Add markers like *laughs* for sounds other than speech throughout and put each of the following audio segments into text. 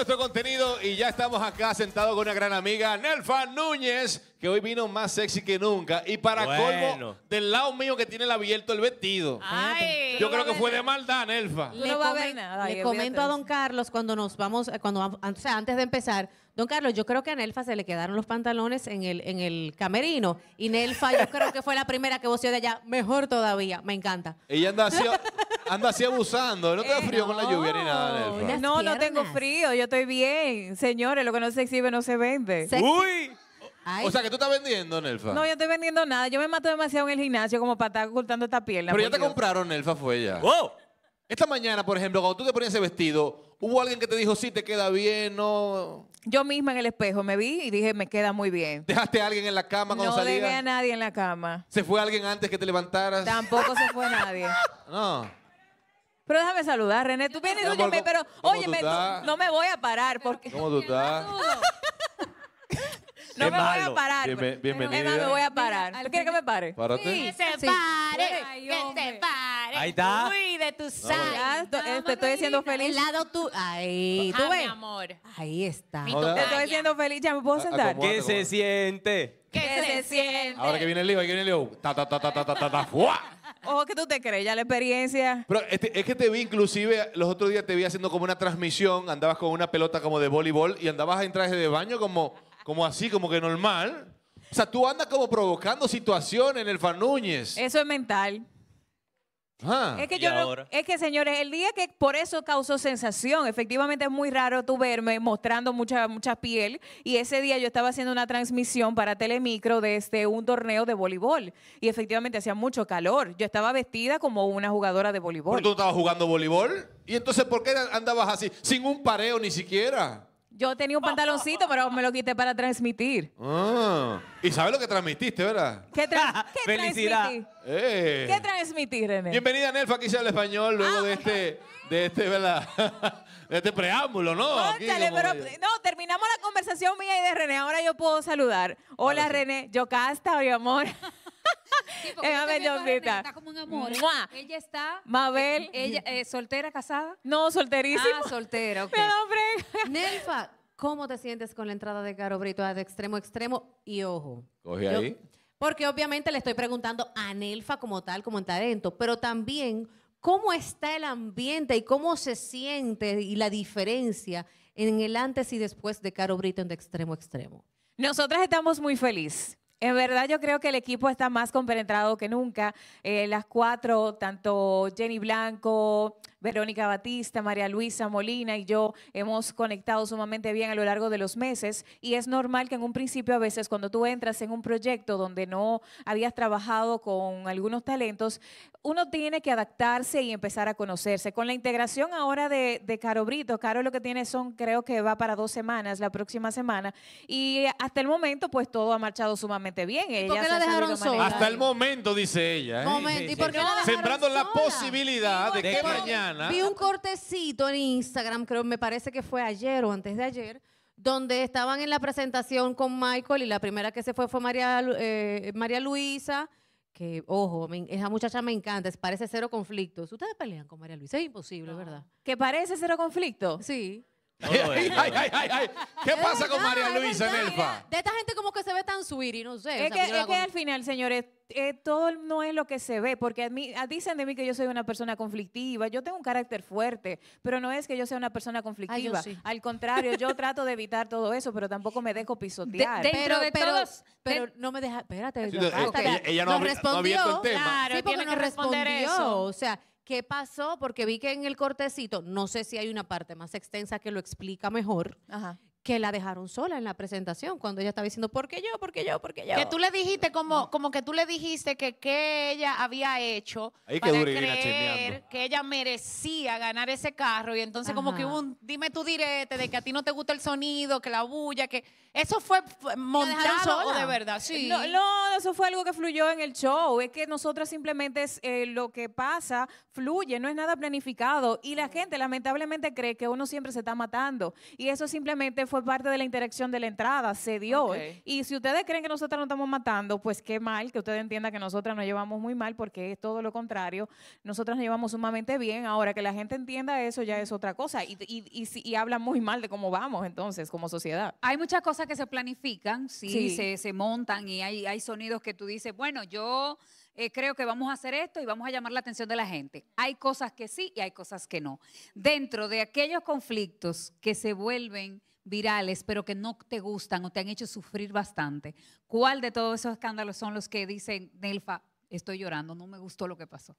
nuestro contenido y ya estamos acá sentados con una gran amiga, Nelfa Núñez, que hoy vino más sexy que nunca. Y para colmo, del lado mío que tiene el abierto el vestido. Ah, yo creo que fue de maldad, Nelfa. Le, comento a don Carlos cuando nos vamos, cuando, antes de empezar, Don Carlos, yo creo que a Nelfa se le quedaron los pantalones en el, en el camerino. Y Nelfa, yo creo que fue la primera que voció de allá. Mejor todavía, me encanta. Ella anda así, anda así abusando. No te da eh, frío con la lluvia ni nada, Nelfa. No, no tengo frío, yo estoy bien. Señores, lo que no se exhibe no se vende. ¡Uy! O sea, que tú estás vendiendo, Nelfa. No, yo estoy vendiendo nada. Yo me mato demasiado en el gimnasio como para estar ocultando esta piel. Pero ya te compraron, Nelfa, fue ella. ¡Wow! Esta mañana, por ejemplo, cuando tú te ponías ese vestido, ¿Hubo alguien que te dijo, sí, te queda bien, no? Yo misma en el espejo me vi y dije, me queda muy bien. ¿Dejaste a alguien en la cama cuando no No dejé a nadie en la cama. ¿Se fue alguien antes que te levantaras? Tampoco se fue nadie. *laughs* No. Pero déjame saludar, René. Tú vienes, ¿Cómo, pero, óyeme, no me voy a parar porque... ¿Cómo tú *laughs* estás? No me voy a parar. me voy a parar. ¿Tú quieres que me pare? Párate. Que se pare, que se pare. Ahí está. Uy, de tu te estoy diciendo El feliz. lado tú. Ahí, ah, tú mi amor. Ahí está. Te estoy haciendo diciendo feliz. Ya, ¿me puedo sentar? ¿Qué se siente? ¿Qué se siente. Ahora que viene el lío, ahí viene el lío. Ta, ta, ta, ta, ta, ta, ta, ta. Ojo, que tú te crees? Ya la experiencia. Pero este, es que te vi, inclusive, los otros días te vi haciendo como una transmisión, andabas con una pelota como de voleibol y andabas en traje de baño como... Como así, como que normal. O sea, tú andas como provocando situaciones en el Núñez Eso es mental. Ah. es que yo es que señores, el día que por eso causó sensación, efectivamente es muy raro tú verme mostrando mucha mucha piel y ese día yo estaba haciendo una transmisión para Telemicro desde este, un torneo de voleibol y efectivamente hacía mucho calor. Yo estaba vestida como una jugadora de Pero tú no estabas jugando voleibol. ¿Y entonces por qué andabas así? Sin un pareo ni siquiera. Yo tenía un pantaloncito, pero me lo quité para transmitir. Ah. y sabes lo que transmitiste, ¿verdad? ¿Qué, tra *laughs* ¿Qué transmití, eh. René? Bienvenida, Nelfa, aquí se habla español luego ah, de este, de este, ¿verdad? *laughs* de este preámbulo, ¿no? no, terminamos la conversación mía y de René. Ahora yo puedo saludar. Hola, René yo René. mi amor. *laughs* Sí, eh, como un amor. Ella está. Mabel. Eh, ella, eh, ¿Soltera, casada? No, solterísima. Ah, soltera, ok. *laughs* Nelfa, ¿cómo te sientes con la entrada de Caro Brito de extremo extremo? Y ojo. Coge ahí. Porque obviamente le estoy preguntando a Nelfa como tal, como en talento, pero también cómo está el ambiente y cómo se siente y la diferencia en el antes y después de Caro Brito en de extremo extremo. Nosotras estamos muy felices en verdad yo creo que el equipo está más compenetrado que nunca. Eh, las cuatro, tanto Jenny Blanco, Verónica Batista, María Luisa Molina y yo hemos conectado sumamente bien a lo largo de los meses y es normal que en un principio a veces cuando tú entras en un proyecto donde no habías trabajado con algunos talentos, uno tiene que adaptarse y empezar a conocerse. Con la integración ahora de, Caro Brito, Caro lo que tiene son, creo que va para dos semanas, la próxima semana, y hasta el momento pues todo ha marchado sumamente bien. Ella dejaron Hasta el momento, dice ella. ¿eh? Momento. ¿Y por Sembrando la posibilidad de que mañana... Vi un cortecito en Instagram, creo, me parece que fue ayer o antes de ayer, donde estaban en la presentación con Michael y la primera que se fue fue María, eh, María Luisa, que, ojo, esa muchacha me encanta, parece cero conflicto. Ustedes pelean con María Luisa, es imposible, ¿verdad? Que parece cero conflicto. Sí. ¿Qué pasa con María Luisa en De esta gente como que se ve tan y no sé. Es, que, al final, señores, eh, todo no es lo que se ve, porque dicen de mí que yo soy una persona conflictiva, yo tengo un carácter fuerte, pero no es que yo sea una persona conflictiva. Al contrario, yo trato de evitar todo eso, pero tampoco me dejo pisotear. pero, no me deja, espérate, ella, no, ha respondió, sí, porque no respondió, eso. o sea, ¿Qué pasó? Porque vi que en el cortecito, no sé si hay una parte más extensa que lo explica mejor, que la dejaron sola en la presentación cuando ella estaba diciendo, ¿por qué yo? ¿Por qué yo? ¿Por qué yo? Que tú le dijiste, como, como que tú le dijiste que ella había hecho para creer que ella merecía ganar ese carro y entonces como que hubo un dime tu direte de que a ti no te gusta el sonido, que la bulla, que eso fue montado o de verdad, sí. No, eso fue algo que fluyó en el show. Es que nosotros simplemente es, eh, lo que pasa fluye, no es nada planificado. Y la gente lamentablemente cree que uno siempre se está matando. Y eso simplemente fue parte de la interacción de la entrada, se dio. Y si ustedes creen que nosotros nos estamos matando, pues qué mal que ustedes entiendan que nosotras nos llevamos muy mal, porque es todo lo contrario. Nosotras nos llevamos sumamente bien. Ahora que la gente entienda eso ya es otra cosa. Y, y, y, y habla muy mal de cómo vamos entonces como sociedad. Hay muchas cosas que se planifican, sí, Se, montan y hay, sonidos que tú dices, bueno, yo eh, creo que vamos a hacer esto y vamos a llamar la atención de la gente. Hay cosas que sí y hay cosas que no. Dentro de aquellos conflictos que se vuelven virales, pero que no te gustan o te han hecho sufrir bastante, ¿cuál de todos esos escándalos son los que dicen, Nelfa, estoy llorando, no me gustó lo que pasó?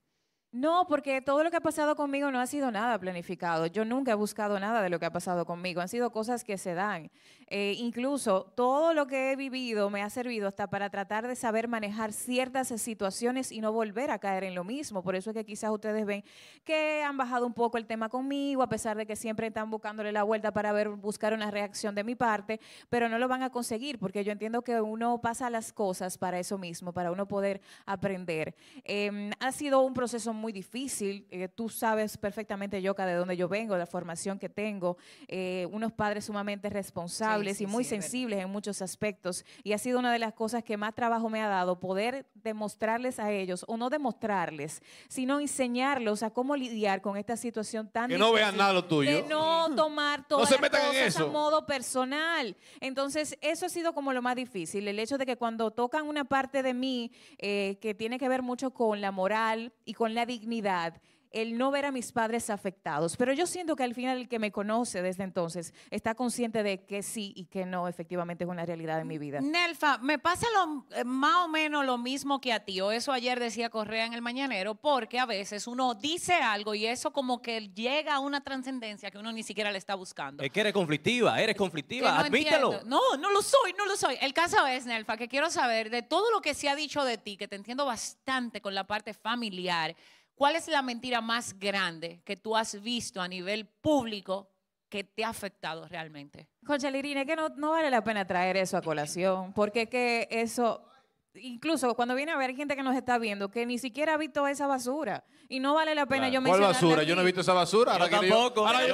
No, porque todo lo que ha pasado conmigo no ha sido nada planificado. Yo nunca he buscado nada de lo que ha pasado conmigo. Han sido cosas que se dan. Eh, incluso todo lo que he vivido me ha servido hasta para tratar de saber manejar ciertas situaciones y no volver a caer en lo mismo. Por eso es que quizás ustedes ven que han bajado un poco el tema conmigo, a pesar de que siempre están buscándole la vuelta para ver, buscar una reacción de mi parte, pero no lo van a conseguir porque yo entiendo que uno pasa las cosas para eso mismo, para uno poder aprender. Em, ha sido un proceso muy muy difícil. Eh, tú sabes perfectamente, Yoka, de dónde yo vengo, la formación que tengo. Eh, unos padres sumamente responsables y muy sensibles en muchos aspectos. Y ha sido una de las cosas que más trabajo me ha dado, poder demostrarles a ellos, o no demostrarles, sino enseñarlos a cómo lidiar con esta situación tan que difícil. Que no vean nada lo tuyo. De no tomar todas no las cosas en eso. a modo personal. Entonces, eso ha sido como lo más difícil. El hecho de que cuando tocan una parte de mí eh, que tiene que ver mucho con la moral y con la dignidad el no ver a mis padres afectados. Pero yo siento que al final el que me conoce desde entonces está consciente de que sí y que no efectivamente es una realidad en mi vida. Nelfa, me pasa lo, eh, más o menos lo mismo que a ti, o eso ayer decía Correa en el Mañanero, porque a veces uno dice algo y eso como que llega a una trascendencia que uno ni siquiera le está buscando. Es que eres conflictiva, eres conflictiva, admítelo. No, no lo soy, no lo soy. El caso es, Nelfa, que quiero saber de todo lo que se ha dicho de ti, que te entiendo bastante con la parte familiar, ¿Cuál es la mentira más grande que tú has visto a nivel público que te ha afectado realmente? Concha Lirina, que no, no vale la pena traer eso a colación, porque que eso incluso cuando viene a ver gente que nos está viendo que ni siquiera ha visto esa basura y no vale la pena yo mencionar ¿Cuál basura? Yo no he visto esa basura. Ahora tampoco. basura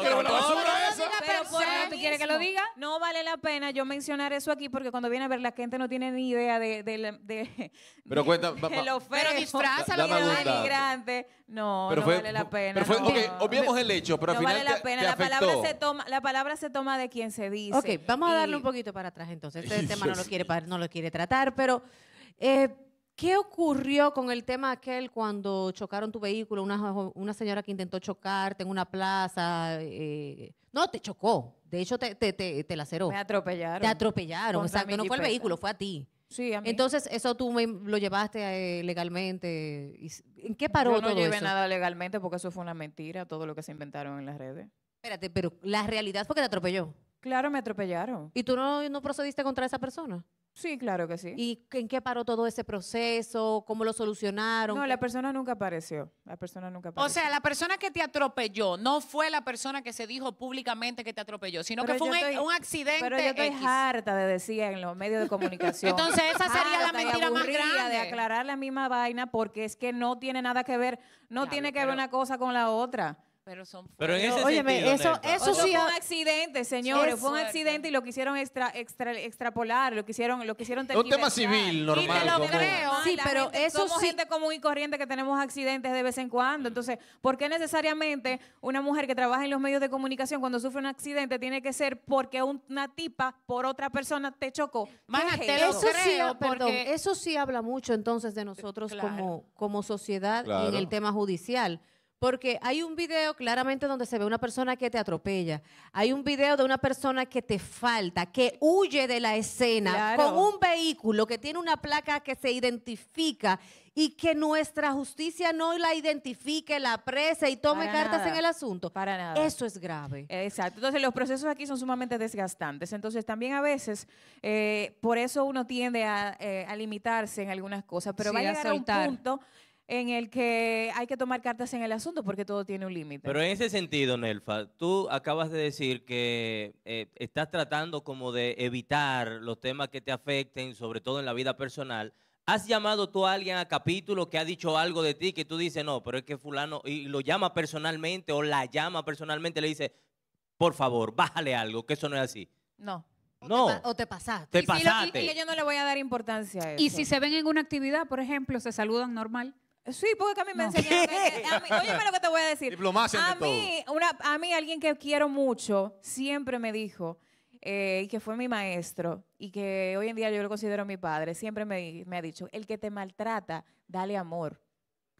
quieres que lo diga? No vale la pena yo mencionar eso aquí porque cuando viene a ver la gente no tiene ni idea de, de, de, *laughs* pero cuenta, lo feo. Pero No, no vale la pena. Pero obviamos el hecho, pero no al final vale la pena. la, palabra se toma, la palabra se toma de quien se dice. Ok, vamos a darle un poquito para atrás entonces. Este *laughs* tema no lo quiere, no lo quiere tratar, pero... Eh, ¿Qué ocurrió con el tema aquel cuando chocaron tu vehículo? Una, señora que intentó chocarte en una plaza. Eh, no, te chocó. De hecho, te, te, te, te laceró. Me atropellaron. Te atropellaron. O no fue el vehículo, fue a ti. Sí, a Entonces, eso tú lo llevaste eh, legalmente. ¿En qué paró Yo no llevé nada legalmente porque eso fue una mentira, todo lo que se inventaron en las redes. Espérate, pero la realidad fue que te atropelló. Claro, me atropellaron. ¿Y tú no, no procediste contra esa persona? Sí, claro que sí. ¿Y en qué paró todo ese proceso? ¿Cómo lo solucionaron? No, la persona nunca apareció. La persona nunca apareció. O sea, la persona que te atropelló no fue la persona que se dijo públicamente que te atropelló, sino que fue un, accidente. Pero yo estoy harta de decir en los medios de comunicación. Entonces, esa sería la mentira más grande. De aclarar la misma vaina porque es que no tiene nada que ver, no tiene que ver una cosa con la otra. Pero son Pero eso, sí fue un accidente, señores. fue un accidente y lo quisieron extra, extrapolar, lo quisieron, lo quisieron Un tema civil normal. Sí, pero eso somos gente común y corriente que tenemos accidentes de vez en cuando. Entonces, ¿por qué necesariamente una mujer que trabaja en los medios de comunicación cuando sufre un accidente tiene que ser porque una tipa por otra persona te chocó? te lo eso creo, sí, perdón, eso sí habla mucho entonces de nosotros como, sociedad en el tema judicial porque hay un video claramente donde se ve una persona que te atropella. Hay un video de una persona que te falta, que huye de la escena con un vehículo que tiene una placa que se identifica y que nuestra justicia no la identifique, la prese y tome cartas en el asunto. Para nada. Eso es grave. Exacto. Entonces los procesos aquí son sumamente desgastantes. Entonces también a veces eh, por eso uno tiende eh, a, limitarse en algunas cosas, pero vaya va a llegar un punto en el que hay que tomar cartas en el asunto porque todo tiene un límite. Pero en ese sentido, Nelfa, tú acabas de decir que eh, estás tratando como de evitar los temas que te afecten, sobre todo en la vida personal. ¿Has llamado tú a alguien a capítulo que ha dicho algo de ti que tú dices, no, pero es que fulano, y lo llama personalmente o la llama personalmente, le dice, por favor, bájale algo, que eso no es así? No. no. o te pasaste. Te pasaste. y yo no le voy a dar importancia a eso. Y si se ven en una actividad, por ejemplo, se saludan normal. Sí, porque a mí me enseñaron. Oye, lo que te voy a decir. Diplomacia a mí, a mí, alguien que quiero mucho, siempre me dijo, eh, y que fue mi maestro, y que hoy en día yo lo considero mi padre, siempre me, ha dicho, el que te maltrata, dale amor.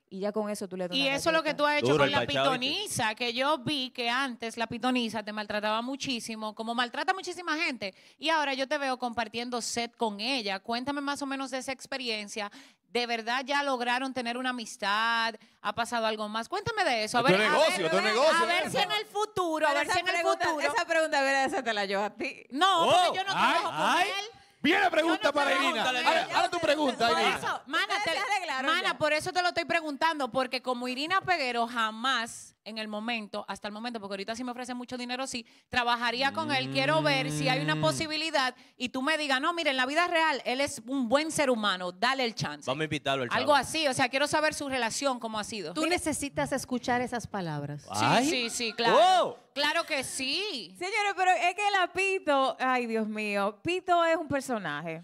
Y ya con eso tú le das Y eso es lo que tú has hecho con la pitonisa pitoniza, que yo vi que antes la pitoniza te maltrataba muchísimo, como maltrata muchísima gente. Y ahora yo te veo compartiendo set con ella. Cuéntame más o menos de esa experiencia de verdad ya lograron tener una amistad, ha pasado algo más. Cuéntame de eso. A ver, negocio, a negocio, a ver si en el futuro, a ver si en el futuro. Esa pregunta, voy Esa te la yo a ti. No, oh, porque yo no ay, trabajo con ay. él. Viene pregunta para Irina. Ahora tu pregunta, Irina. eso, mana, mana por eso te lo estoy preguntando, porque como Irina Peguero jamás en el momento, hasta el momento, porque ahorita sí me ofrece mucho dinero, sí, trabajaría con él, quiero ver si hay una mm. posibilidad y tú me digas, no, mire, en la vida real, él es un buen ser humano, dale el chance. Vamos a invitarlo al Algo así, o sea, quiero saber su relación, cómo ha sido. Tú necesitas escuchar esas palabras. Sí, sí, sí, claro. Claro que sí. Señores, pero es que la Pito, ay Dios mío, Pito es un personaje.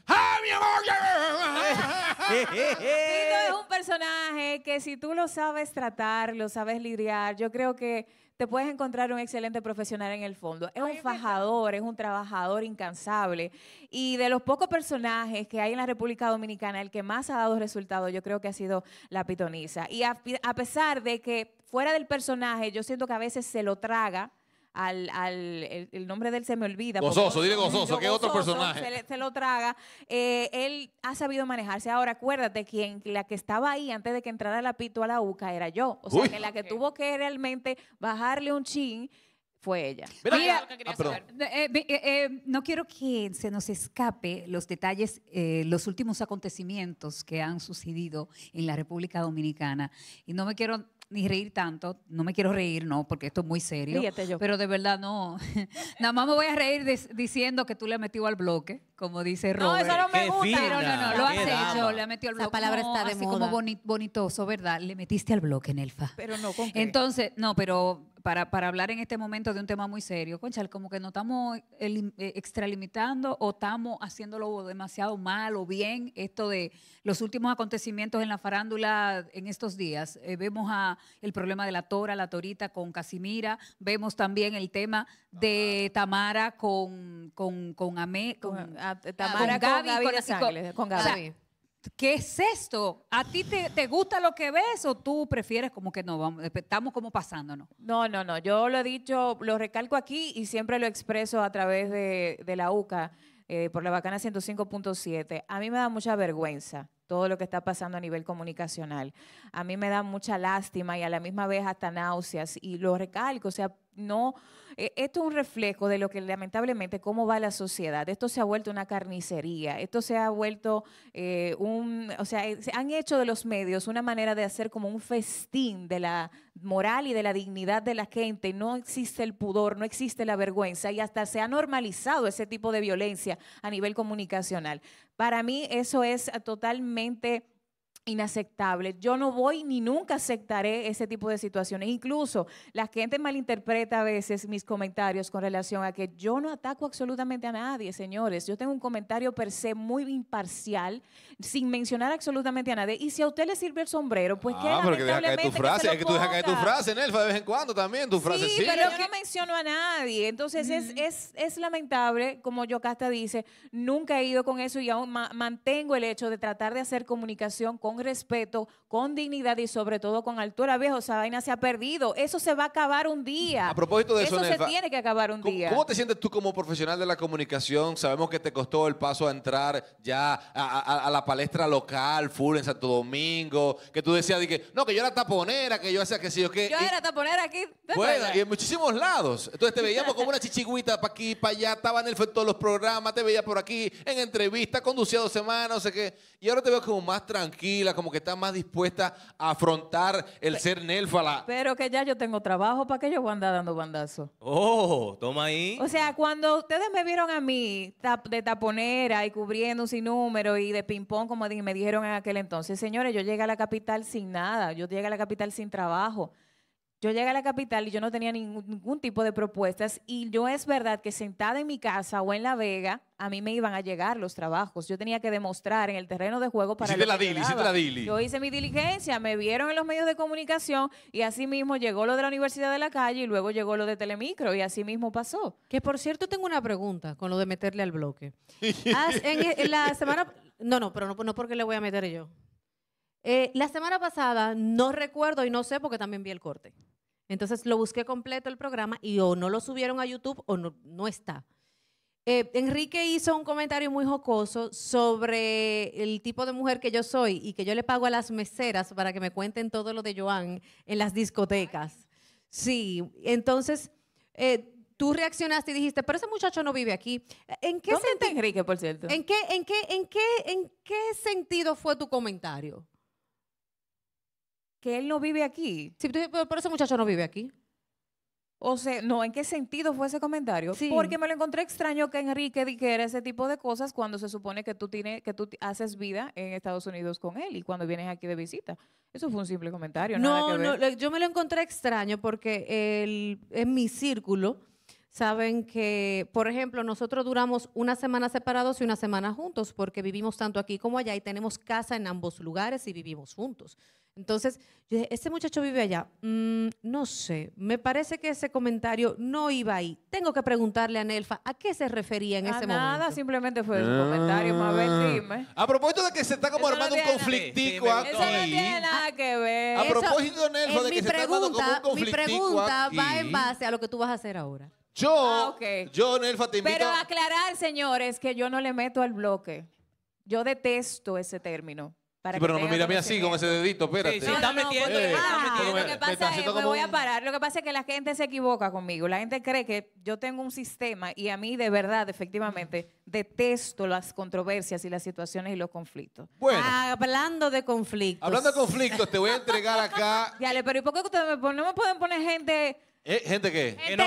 Pito es un personaje que si tú lo sabes tratar, lo sabes lidiar, yo creo que te puedes encontrar un excelente profesional en el fondo. Es un fajador, es un trabajador incansable. Y de los pocos personajes que hay en la República Dominicana, el que más ha dado resultados, yo creo que ha sido la pitonisa. Y a, a pesar de que fuera del personaje, yo siento que a veces se lo traga al, al el, nombre de él se me olvida. Gozoso, dile gozoso, que otro personaje. Se, se lo traga. Eh, él ha sabido manejarse. Ahora, acuérdate, quien la que estaba ahí antes de que entrara la pito a la UCA era yo. O sea, que la que tuvo que realmente bajarle un chin fue ella. Mira, ah, eh, eh, no quiero que se nos escape los detalles, los últimos acontecimientos que han sucedido en la República Dominicana. Y no me quiero ni reír tanto. No me quiero reír, no, porque esto es muy serio. yo. Pero de verdad no. *laughs* Nada más me voy a reír diciendo que tú le metió al bloque como dice Robert. No, eso no me gusta. Pero no, no, lo has hecho, le ha metido al bloque. La palabra está de así como bonitoso, ¿verdad? Le metiste al bloque, en Pero no, ¿con qué? Entonces, no, pero para, para hablar en este momento de un tema muy serio, conchal, como que no estamos eh, eh, extralimitando o estamos haciéndolo demasiado mal o bien, esto de los últimos acontecimientos en la farándula en estos días. Eh, vemos a el problema de la tora, la torita con Casimira, vemos también el tema de Tamara con, con, con, Amé, con Tamara con, Gaby ¿Qué es esto? ¿A ti te, gusta lo que ves o tú prefieres como que no, estamos como pasándonos? No, no, no. Yo lo he dicho, lo recalco aquí y siempre lo expreso a través de, la UCA eh, por la bacana 105.7. A mí me da mucha vergüenza todo lo que está pasando a nivel comunicacional. A mí me da mucha lástima y a la misma vez hasta náuseas. Y lo recalco, o sea, no e, esto es un reflejo de lo que lamentablemente cómo va la sociedad. Esto se ha vuelto una carnicería, esto se ha vuelto eh, un, o sea, eh, se han hecho de los medios una manera de hacer como un festín de la moral y de la dignidad de la gente. No existe el pudor, no existe la vergüenza y hasta se ha normalizado ese tipo de violencia a nivel comunicacional. Para mí eso es totalmente inaceptable. Yo no voy ni nunca aceptaré ese tipo de situaciones. Incluso la gente malinterpreta a veces mis comentarios con relación a que yo no ataco absolutamente a nadie, señores. Yo tengo un comentario per se muy imparcial, sin mencionar absolutamente a nadie. Y si a usted le sirve el sombrero, pues ah, que deja caer tu frase, que, es que tú dejas caer tu frase, Nelfa, de vez en cuando también, tu frase sí. pero yo no menciono a nadie. Entonces es, mm. es, es lamentable, como Yocasta dice, nunca he ido con eso y aún mantengo el hecho de tratar de hacer comunicación con respeto, con dignidad y sobre todo con altura, viejo, esa vaina se ha perdido. Eso se va a acabar un día. A propósito de eso, se tiene que acabar un día. ¿Cómo te sientes tú como profesional de la comunicación? Sabemos que te costó el paso a entrar ya a, la palestra local, full en Santo Domingo, que tú decías no, que yo era taponera, que yo hacía que sí yo que. Yo era taponera aquí. Bueno, y en muchísimos lados. Entonces te *laughs* veíamos como una chichigüita para aquí, para allá, estaba en el todos los programas, te veía por aquí en entrevista, conducía dos semanas, no sé qué. Y ahora te veo como más tranquilo como que está más dispuesta a afrontar el ser nélfala. Pero que ya yo tengo trabajo, ¿para que yo voy a andar dando bandazos? Oh, toma ahí. O sea, cuando ustedes me vieron a mí de taponera y cubriendo sin número y de ping-pong, como me dijeron en aquel entonces, señores, yo llegué a la capital sin nada, yo llegué a la capital sin trabajo. Yo llegué a la capital y yo no tenía ningún, tipo de propuestas y yo es verdad que sentada en mi casa o en La Vega, a mí me iban a llegar los trabajos. Yo tenía que demostrar en el terreno de juego para... de la dili, de la dili. Yo hice mi diligencia, me vieron en los medios de comunicación y así mismo llegó lo de la Universidad de la Calle y luego llegó lo de Telemicro y así mismo pasó. Que por cierto tengo una pregunta con lo de meterle al bloque. Eh, la semana... No, no, pero no, no porque le voy a meter yo. Eh, la semana pasada no recuerdo y no sé porque también vi el corte. Entonces lo busqué completo el programa y o no lo subieron a YouTube o no, está. Eh, Enrique hizo un comentario muy jocoso sobre el tipo de mujer que yo soy y que yo le pago a las meseras para que me cuenten todo lo de Joan en las discotecas. Sí, entonces eh, tú reaccionaste y dijiste, pero ese muchacho no vive aquí. ¿En qué Enrique, por cierto? ¿En en, en, ¿En qué sentido fue tu comentario? que él no vive aquí. Sí, pero ese muchacho no vive aquí. O sea, no, ¿en qué sentido fue ese comentario? Porque me lo encontré extraño que Enrique dijera ese tipo de cosas cuando se supone que tú, tienes, que tú haces vida en Estados Unidos con él y cuando vienes aquí de visita. Eso fue un simple comentario. No, no, yo me lo encontré extraño porque él en mi círculo saben que, por ejemplo, nosotros duramos una semana separados y una semana juntos porque vivimos tanto aquí como allá y tenemos casa en ambos lugares y vivimos juntos. Entonces, yo dije, ¿este muchacho vive allá? Mm, no sé, me parece que ese comentario no iba ahí. Tengo que preguntarle a Nelfa a qué se refería en ese momento. Nada, simplemente fue un comentario, Mabel, ah. A propósito de que se está como armando un conflictico nada que ver. A propósito, Nelfa, de que se está armando un conflictico Mi pregunta va en base a lo que tú vas a hacer ahora. Yo, ah, yo, Nelfa, te Pero aclarar, señores, que yo no le meto al bloque. Yo detesto ese término. pero no me mira a mí así con ese dedito, espérate. Sí, ah, metiendo, Lo que pasa es, voy a parar. Lo que pasa es que la gente se equivoca conmigo. La gente cree que yo tengo un sistema y a mí de verdad, efectivamente, detesto las controversias y las situaciones y los conflictos. Bueno. Ah, hablando de conflictos. Hablando de conflictos, te voy a entregar acá. *laughs* Dale, pero ¿y por qué ustedes no me pueden poner gente eh, ¿Gente qué? Que no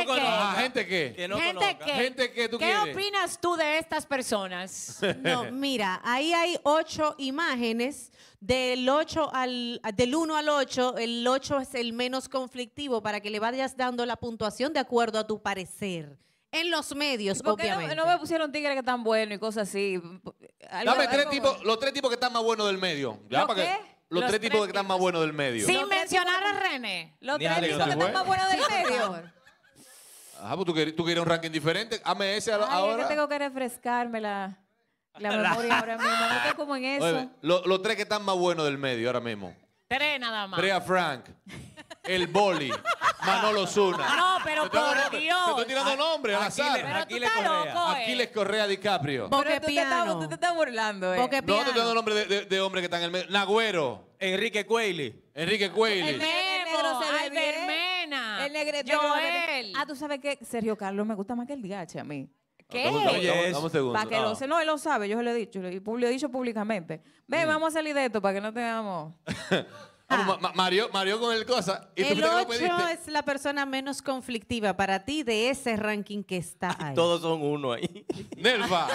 ¿Gente qué? Que Gente ¿Gente qué ¿Qué opinas tú de estas personas? *laughs* No, mira, ahí hay ocho imágenes. Del 8 al, del 1 al 8, el 8 es el menos conflictivo para que le vayas dando la puntuación de acuerdo a tu parecer. En los medios, ¿Por no, me pusieron tigres que están buenos y cosas así? Dame los tres tipos que están más buenos del medio. ¿Ya? los, tres, tipos que están más buenos del medio. Sin mencionar a René. Los tres tipos que están más buenos del *laughs* medio. Ajá, ah, pues tú, quieres tú querías un ranking diferente. Hazme ese ahora. Es que tengo que refrescarme la, memoria ahora mismo. No como en eso. los tres que están más buenos del medio ahora mismo. Tres nada más. Tres a Frank. El boli. Manolo Zuna. No, pero por Dios. Te estoy tirando nombres al azar. Aquí les eh. Aquiles Correa. Aquiles Correa DiCaprio. Porque tú te, estás, tú te estás burlando, eh. piano. No, te estoy dando nombres de, de, hombres que están en el medio. Nagüero. Enrique Cueli. Enrique Cueyli. Cueli. el negro Albermena. El negrete. Joel. Ah, tú sabes que Sergio Carlos me gusta más que el DH a mí. ¿Qué? Vamos segundo. que lo No, él lo sabe, yo se lo he dicho, y lo he dicho públicamente. Ve, mm. vamos a salir de esto para que no tengamos... *laughs* Ah. Mario, Mario con el cosa. El es la persona menos conflictiva para ti de ese ranking que está ahí. Todos son uno ahí. Nerva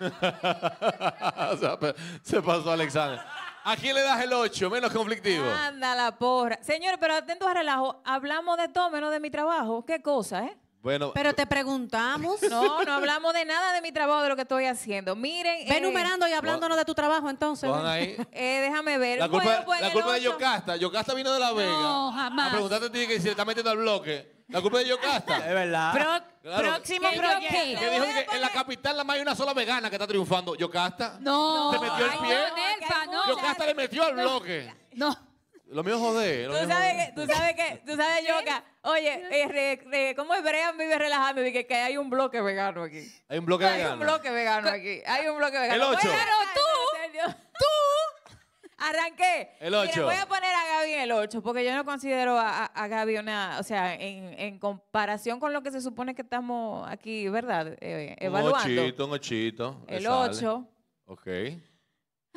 *laughs* se pasó Alexander. ¿A quién le das el 8? Menos conflictivo. Anda la porra. Señor, pero atento a relajo. Hablamos de todo menos de mi trabajo. Qué cosa, ¿eh? Bueno, pero te preguntamos. No, no hablamos de nada de mi trabajo, de lo que estoy haciendo. Miren. Ve eh, y hablándonos de tu trabajo entonces. Ahí. *laughs* Eh, déjame ver. La culpa, pues, de Yocasta. Yocasta vino de La Vega. No, jamás. A a ti que si le está metiendo al bloque. La culpa de Yocasta. es verdad. Próximo proyecto. Que dijo que en la capital la más hay una sola vegana que está triunfando. Yocasta. No. se metió el pie. Ay, Yocasta le metió al bloque. no. Lo mío jodé. Tú sabes, que, tú sabes que, tú sabes, *laughs* Yoka. Oye, eh, re, re, ¿cómo Brian vive relajando? Dije que hay un bloque vegano aquí. Hay un bloque vegano. Hay un bloque vegano aquí. Hay un bloque vegano. El 8. Claro, tú, tú, arranqué. El 8. Mira, voy a poner a Gaby el 8, porque yo no considero a, a, a Gaby una, o sea, en, en, comparación con lo que se supone que estamos aquí, ¿verdad? Eh, evaluando. Un ochito, un ochito. El 8. Ok.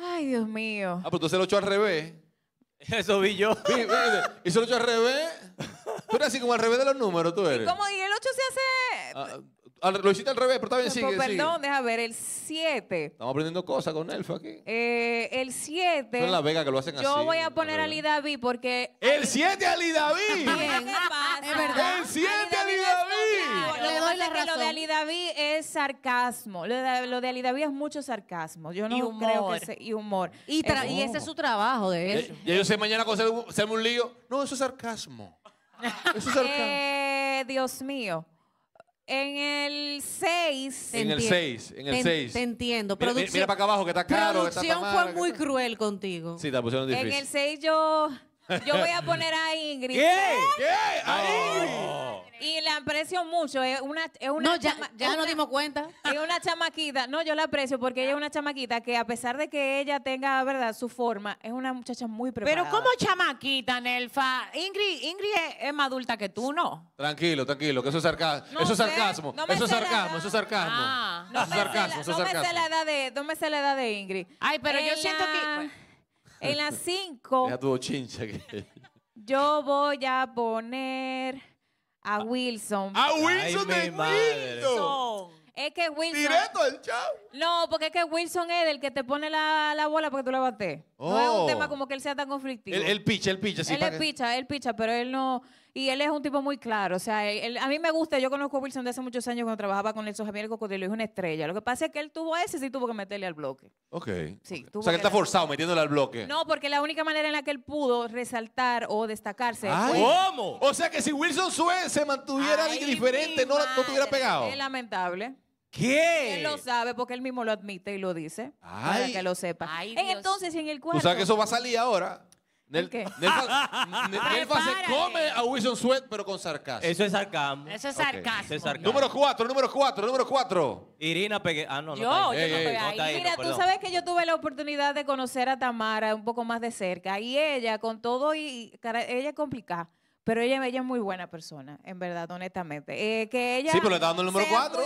Ay, Dios mío. Ah, pero tú haces el 8 al revés. *laughs* Eso vi yo. ¿Y se lo al revés. Tú eres así como al revés de los números, tú eres. como ¿Y el 8 se hace? Ah, lo hiciste al revés, pero está bien, pues, pues, sigue, Perdón, deja ver, el 7. Estamos aprendiendo cosas con Elfa aquí. Eh, el 7. Yo voy a poner a Ali David porque. ¡El 7, Ali David! ¡El 7, Ali David! Lo de Ali David es sarcasmo. Lo de, Ali David es mucho sarcasmo. Yo no Y creo humor. que sea- y humor. Y, ese es su trabajo, de eso. Y yo sé mañana con se- un lío. No, eso es sarcasmo. *laughs* Eso es sarcasmo. Eh, Dios mío. En el 6. En el 6, en el 6. Te, entiendo. Mira, mira, para acá abajo que está caro. Producción que fue muy cruel contigo. Sí, te pusieron difícil. En el 6 yo... Yo voy a poner a Ingrid. ¿Qué? ¿Qué? A Ingrid. Y la aprecio mucho. Es una, es no, ya, nos dimos cuenta. Es una chamaquita. No, yo la aprecio porque ella es una chamaquita que a pesar de que ella tenga, verdad, su forma, es una muchacha muy preparada. Pero ¿cómo chamaquita, Nelfa? Ingrid, Ingrid es, más adulta que tú, ¿no? Tranquilo, tranquilo, que eso es sarcasmo. eso es sarcasmo. eso es sarcasmo, eso es sarcasmo. no eso es sarcasmo, ¿Dónde la edad de, no la edad de Ingrid. Ay, pero yo siento que... En las 5. *laughs* chincha. Yo voy a poner a Wilson. ¡A Wilson de Wilson! Es que Wilson. Directo el chavo. No, porque es que Wilson es el que te pone la, la bola porque tú la bates. No es un oh. tema como que él sea tan conflictivo. Él, picha, él picha, sí. Él picha, él picha, pero él no. Y él es un tipo muy claro. O sea, a mí me gusta, yo conozco a Wilson de hace muchos años cuando trabajaba con el Javier Cocodrilo, es una estrella. Lo que pasa es que él tuvo ese, sí tuvo que meterle al bloque. Ok. Sí, o sea, que está forzado metiéndole al bloque. No, porque la única manera en la que él pudo resaltar o destacarse. ¿Cómo? O sea, que si Wilson Suez se mantuviera indiferente, diferente, no, no tuviera pegado. Es lamentable. ¿Qué? Él lo sabe porque él mismo lo admite y lo dice. Ay. Para que lo sepa. Ay, Entonces, en el cuarto. O sea, que eso va a salir ahora del ¿Qué? Nelfa, se come a Wilson Sweat, pero con sarcasmo. Eso es sarcasmo. Eso es sarcasmo. Número cuatro, número cuatro, número cuatro. Irina pegué. Ah, no, no. Yo, Mira, tú sabes que yo tuve la oportunidad de conocer a Tamara un poco más de cerca y ella, con todo y ella es complicada, pero ella, es muy buena persona, en verdad, honestamente. Eh, que ella Sí, pero le está dando el número cuatro.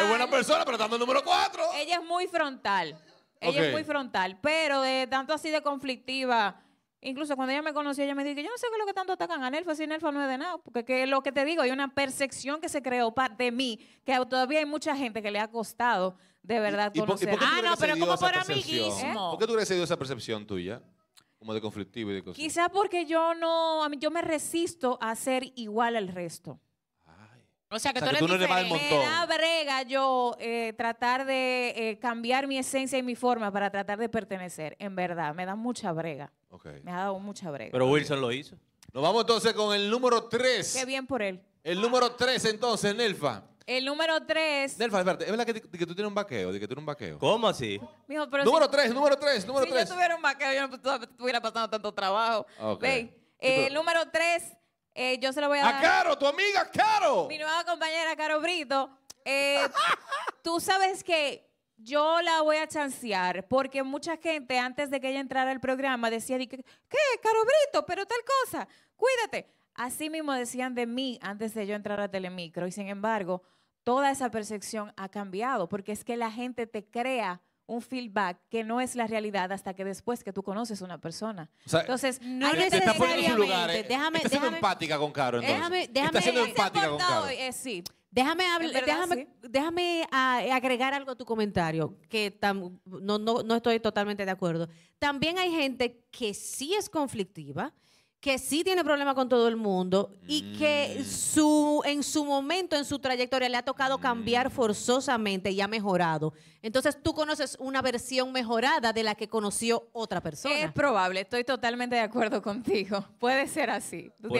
Es buena persona, pero está dando el número cuatro. Ella es muy frontal. Ella es muy frontal, pero de tanto así de conflictiva Incluso cuando ella me conocía, ella me dijo, yo no sé qué es lo que tanto atacan a Nelfa, si Nelfa no es de nada, porque que lo que te digo, hay una percepción que se creó de mí, que todavía hay mucha gente que le ha costado de verdad conocer. ah, no, pero como por amiguismo. ¿Por qué tú crees sido esa percepción tuya? Como de conflictivo y de cosas. Quizás porque yo no, yo me resisto a ser igual al resto. O sea, que, tú, que eres Me da brega yo eh, tratar de eh, cambiar mi esencia y mi forma para tratar de pertenecer. En verdad, me da mucha brega. Me ha dado mucha brega. Pero Wilson lo hizo. Nos vamos entonces con el número 3. Qué bien por él. El número 3 entonces, Nelfa. El número 3. Nelfa, espérate, es verdad que, tú tienes un baqueo? de que tú tienes un vaqueo. ¿Cómo así? número 3, número 3, número 3. Si yo tuviera un vaqueo, yo no estuviera pasando tanto trabajo. Okay. el eh, número 3 eh, yo se lo voy a dar. A Caro, tu amiga Caro. Mi nueva compañera Caro Brito. Eh, *laughs* tú sabes que yo la voy a chancear porque mucha gente antes de que ella entrara al programa decía, ¿qué? Caro Brito, pero tal cosa, cuídate. Así mismo decían de mí antes de yo entrar a Telemicro y sin embargo, toda esa percepción ha cambiado porque es que la gente te crea un feedback que no es la realidad hasta que después que tú conoces a una persona. entonces, no hay necesariamente. Eh. Está poniendo su lugar, déjame, siendo empática con Caro, entonces. Déjame, déjame, está siendo empática con Caro. Eh, sí. Déjame, déjame, déjame ah, agregar algo a tu comentario, que no, no, no estoy totalmente de acuerdo. También hay gente que sí es conflictiva, que sí tiene problemas con todo el mundo y que mm. su, en su momento, en su trayectoria, le ha tocado cambiar mm. forzosamente y ha mejorado. Entonces tú conoces una versión mejorada de la que conoció otra persona. Es probable, estoy totalmente de acuerdo contigo. Puede ser así. no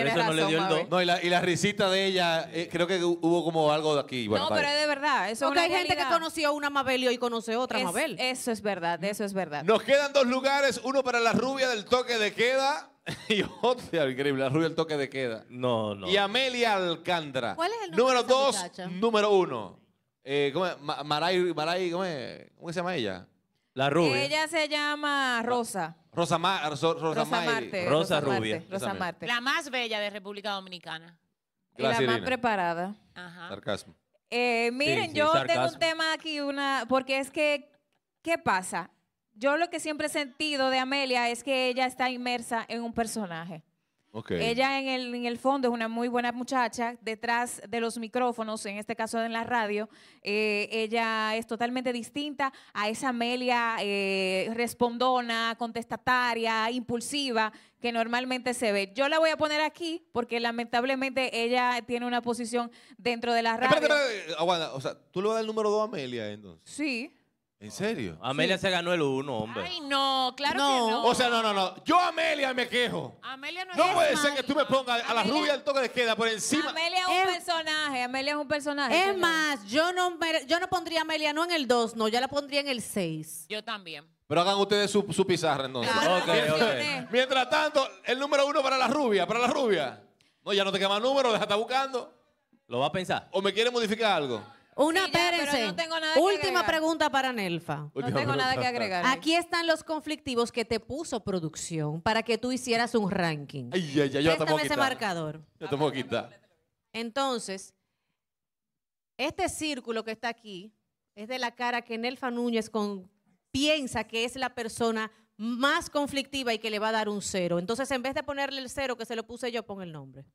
y, la, risita de ella, eh, creo que hubo como algo de aquí. no, pero es de verdad. hay gente que conoció una Mabel y hoy conoce otra Mabel. Eso es verdad, eso es verdad. Nos quedan dos lugares, uno para la rubia del toque de queda *laughs* y otra increíble. La rubia el toque de queda. No, no. Y Amelia Alcántara. ¿Cuál es el Número de dos, número uno. Eh, ¿cómo Maray, ¿cómo, ¿Cómo se llama ella? La rubia. Ella se llama Rosa. Rosa, Rosa, Marte. Rosa Rubia. Rosa Marte. La más bella de República Dominicana. Y la más preparada. Ajá. Sarcasmo. Eh, miren, yo tengo un tema aquí, una, porque es que, ¿qué pasa? yo lo que siempre he sentido de Amelia es que ella está inmersa en un personaje. Ella en el, en el, fondo es una muy buena muchacha, detrás de los micrófonos, en este caso en la radio, eh, ella es totalmente distinta a esa Amelia eh, respondona, contestataria, impulsiva que normalmente se ve. Yo la voy a poner aquí porque lamentablemente ella tiene una posición dentro de la radio. Espérate, aguanta, o sea, ¿tú le vas a el número 2 a Amelia entonces? Sí. ¿En serio? Amelia se ganó el uno, hombre. Ay, no, claro que no. O sea, no, no, no. Yo, Amelia, me quejo. Amelia no es No puede ser que tú me pongas a la rubia el toque de queda por encima. Amelia es un personaje, Amelia es un personaje. Es más, yo no, yo no pondría a Amelia no en el 2, no, ya la pondría en el 6. Yo también. Pero hagan ustedes su, pizarra entonces. Ok, ok. Mientras tanto, el número uno para la rubia, para la rubia. No, ya no te quema número, deja estar buscando. ¿Lo va a pensar? ¿O me quiere modificar algo? Una, Última pregunta para Nelfa. No tengo nada que agregar. Aquí están los conflictivos que te puso producción para que tú hicieras un ranking. Ay, ya, ay, yo te ese marcador. Yo te puedo quitar. Entonces, este círculo que está aquí es de la cara que Nelfa Núñez piensa que es la persona más conflictiva y que le va a dar un cero. Entonces, en vez de ponerle el cero que se lo puse yo, pon el nombre.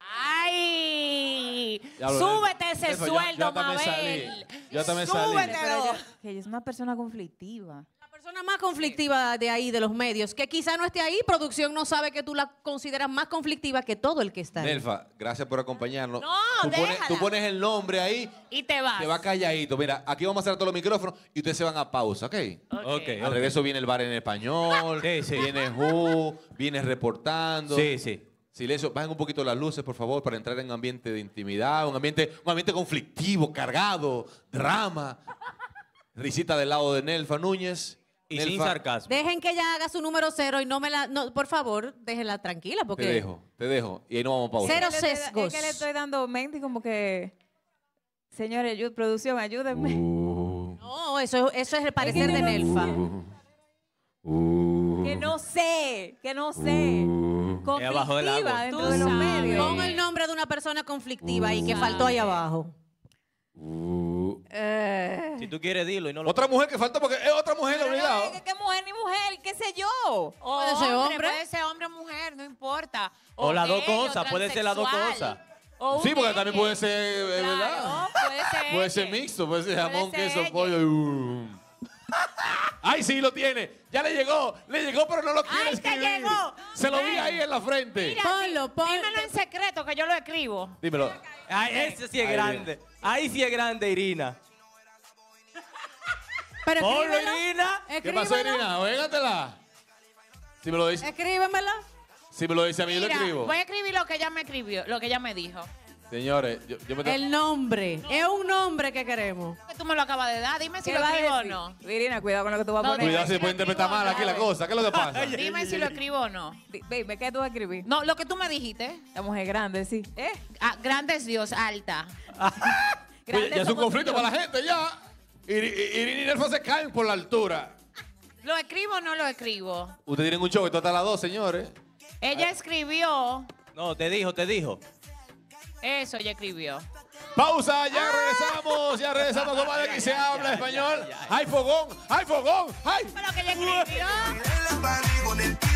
¡Ay! Súbete ese sueldo, Mabel. Yo también salí. Que es una persona conflictiva. La persona más conflictiva de ahí, de los medios, que quizá no esté ahí, producción no sabe que tú la consideras más conflictiva que todo el que está ahí. Nelfa, gracias por acompañarnos. No, tú pones, tú pones el nombre ahí, Y te vas. te va calladito. Mira, aquí vamos a cerrar todos los micrófonos y ustedes se van a pausa, ¿ok? Ok, Al regreso viene el bar en español, viene Ju, viene reportando. Sí, sí. Silencio, bajen un poquito las luces, por favor, para entrar en un ambiente de intimidad, un ambiente, un ambiente conflictivo, cargado, drama. Risita del lado de Nelfa Núñez. Y sin sarcasmo. Dejen que ella haga su número cero y no me la. por favor, déjenla tranquila porque. Te dejo, te dejo. Y ahí no vamos para Cero sesgos. Es que le estoy dando mente como que. Señores, producción, ayúdenme. Uh. no, eso, eso es el parecer de uh. Nelfa. Uh. que no sé, que no sé abajo de los medios. Pon el nombre de una persona conflictiva y que faltó ahí abajo. Eh. Si tú quieres, dilo y no Otra mujer que falta porque es otra mujer olvidado ¿qué, mujer ni mujer? ¿Qué sé yo? O puede ser hombre. Puede ser hombre o mujer, no importa. O, las dos cosas, puede ser las dos cosas. Sí, porque también puede ser, eh, ¿verdad? Puede ser, puede ser mixto, puede ser jamón, queso, pollo y... Uh. Ay, sí, lo tiene. Ya le llegó. Le llegó, pero no lo quiere Ay, llegó. Se lo vi ahí en la frente. Ponlo, ponlo. Dímelo en secreto que yo lo escribo. Dímelo. Ay, ese sí es grande. Ahí sí es grande, Irina. Pero Ponlo, Irina. ¿Qué pasó, Irina? oégatela Si me lo dice, Escríbemelo. si me lo dice a mí, yo lo escribo. voy a escribir lo que ella me escribió, lo que ella me dijo. Señores, yo, me tengo- El nombre. Es un nombre que queremos. tú me lo acabas de dar. Dime si lo escribo o no. Irina cuidado con lo que tú vas a poner. Cuidado si puede interpretar mal aquí la cosa. ¿Qué es lo que pasa? *laughs* Dime si lo escribo o no. dime ¿qué tú vas a escribir? No, lo que tú me dijiste. La mujer grande, sí. ¿Eh? Ah, grande es Dios, alta. *laughs* ya es un conflicto para la gente, ya. Irina y se caen por la altura. ¿Lo escribo o no lo escribo? Ustedes tienen un show, esto a las dos, señores. Ella escribió No, te dijo, te dijo. Eso ya escribió. Pausa, ya ah. regresamos, ya regresamos, vale que se habla español. ¡Ay, fogón! ¡Ay, fogón! ¡Ay! Pero que ya escribió.